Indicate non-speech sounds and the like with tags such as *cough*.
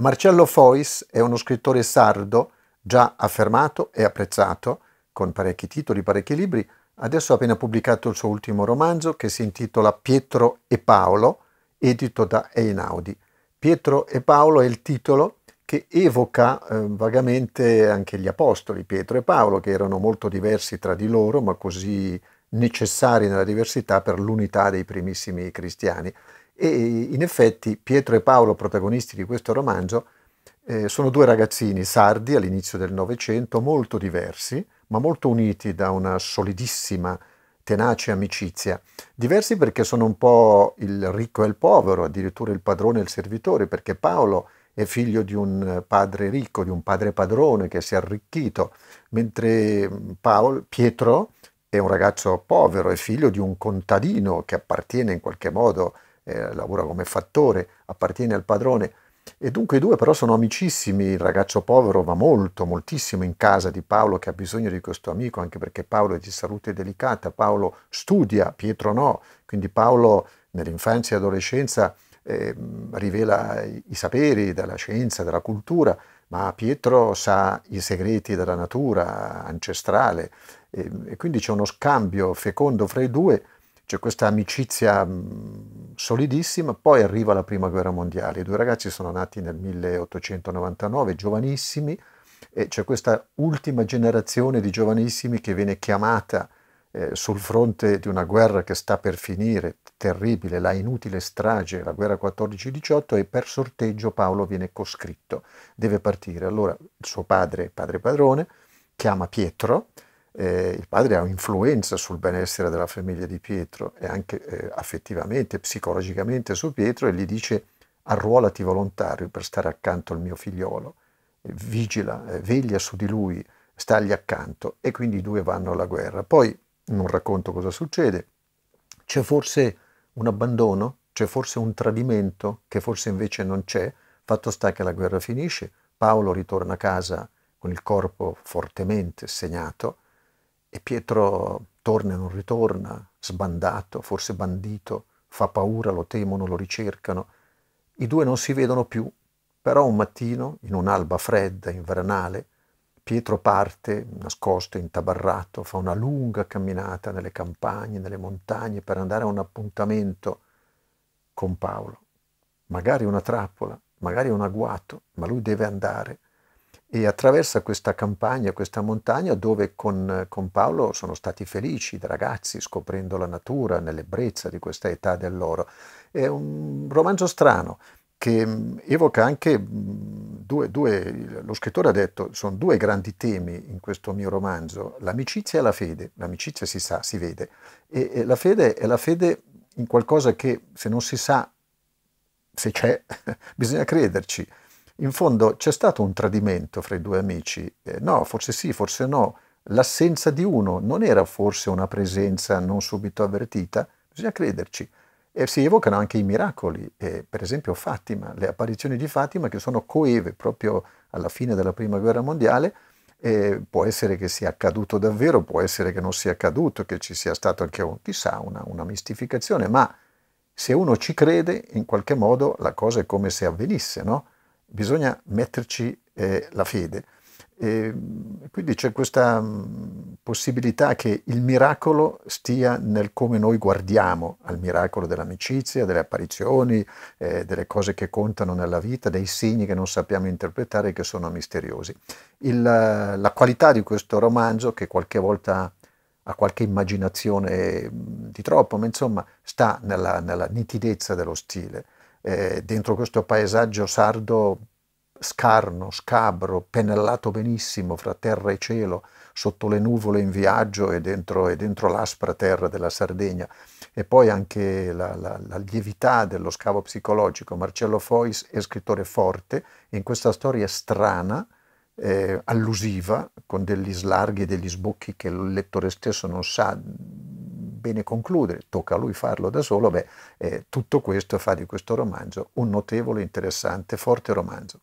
Marcello Fois è uno scrittore sardo già affermato e apprezzato, con parecchi titoli, parecchi libri. Adesso ha appena pubblicato il suo ultimo romanzo che si intitola Pietro e Paolo, edito da Einaudi. Pietro e Paolo è il titolo che evoca eh, vagamente anche gli apostoli Pietro e Paolo, che erano molto diversi tra di loro, ma così necessari nella diversità per l'unità dei primissimi cristiani. E in effetti Pietro e Paolo, protagonisti di questo romanzo, eh, sono due ragazzini sardi all'inizio del Novecento, molto diversi, ma molto uniti da una solidissima, tenace amicizia. Diversi perché sono un po' il ricco e il povero, addirittura il padrone e il servitore, perché Paolo è figlio di un padre ricco, di un padre padrone che si è arricchito, mentre Paolo, Pietro è un ragazzo povero, è figlio di un contadino che appartiene in qualche modo a eh, lavora come fattore, appartiene al padrone. E dunque i due però sono amicissimi, il ragazzo povero va molto, moltissimo in casa di Paolo che ha bisogno di questo amico, anche perché Paolo è di salute delicata, Paolo studia, Pietro no, quindi Paolo nell'infanzia e adolescenza eh, rivela i saperi della scienza, della cultura, ma Pietro sa i segreti della natura ancestrale e, ehm, e quindi c'è uno scambio fecondo fra i due, c'è questa amicizia mh, solidissima, poi arriva la prima guerra mondiale, i due ragazzi sono nati nel 1899, giovanissimi, e c'è questa ultima generazione di giovanissimi che viene chiamata eh, sul fronte di una guerra che sta per finire, terribile, la inutile strage, la guerra 14-18, e per sorteggio Paolo viene coscritto, deve partire. Allora suo padre, padre padrone, chiama Pietro, eh, il padre ha un'influenza sul benessere della famiglia di Pietro e anche eh, affettivamente, psicologicamente su Pietro e gli dice arruolati volontario per stare accanto al mio figliolo, eh, vigila, eh, veglia su di lui, stagli accanto e quindi i due vanno alla guerra. Poi non racconto cosa succede, c'è forse un abbandono, c'è forse un tradimento che forse invece non c'è, fatto sta che la guerra finisce, Paolo ritorna a casa con il corpo fortemente segnato, e Pietro torna e non ritorna, sbandato, forse bandito, fa paura, lo temono, lo ricercano. I due non si vedono più, però un mattino, in un'alba fredda, invernale, Pietro parte, nascosto, intabarrato, fa una lunga camminata nelle campagne, nelle montagne per andare a un appuntamento con Paolo. Magari una trappola, magari un agguato, ma lui deve andare e attraversa questa campagna, questa montagna dove con, con, Paolo sono stati felici i ragazzi scoprendo la natura nell'ebbrezza di questa età dell'oro. È un romanzo strano che mm, evoca anche mm, due, due, lo scrittore ha detto, sono due grandi temi in questo mio romanzo, l'amicizia e la fede, l'amicizia si sa, si vede, e, e la fede è la fede in qualcosa che se non si sa se c'è, *laughs* bisogna crederci. In fondo c'è stato un tradimento fra i due amici, eh, no, forse sì, forse no, l'assenza di uno non era forse una presenza non subito avvertita, bisogna crederci. E eh, si evocano anche i miracoli, eh, per esempio Fatima, le apparizioni di Fatima che sono coeve proprio alla fine della Prima Guerra Mondiale, eh, può essere che sia accaduto davvero, può essere che non sia accaduto, che ci sia stato anche un, chissà, una, una mistificazione, ma se uno ci crede, in qualche modo la cosa è come se avvenisse, no? bisogna metterci eh, la fede. E quindi c'è questa mm, possibilità che il miracolo stia nel come noi guardiamo al miracolo dell'amicizia, delle apparizioni, eh, delle cose che contano nella vita, dei segni che non sappiamo interpretare e che sono misteriosi. Il, la qualità di questo romanzo, che qualche volta ha qualche immaginazione mm, di troppo, ma insomma sta nella, nella nitidezza dello stile eh, dentro questo paesaggio sardo scarno, scabro, pennellato benissimo fra terra e cielo, sotto le nuvole in viaggio e dentro, e dentro l'aspra terra della Sardegna. E poi anche la, la, la lievità dello scavo psicologico. Marcello Fois è scrittore forte in questa storia strana, eh, allusiva, con degli slarghi e degli sbocchi che il lettore stesso non sa bene concludere, tocca a lui farlo da solo, beh, eh, tutto questo fa di questo romanzo un notevole, interessante, forte romanzo.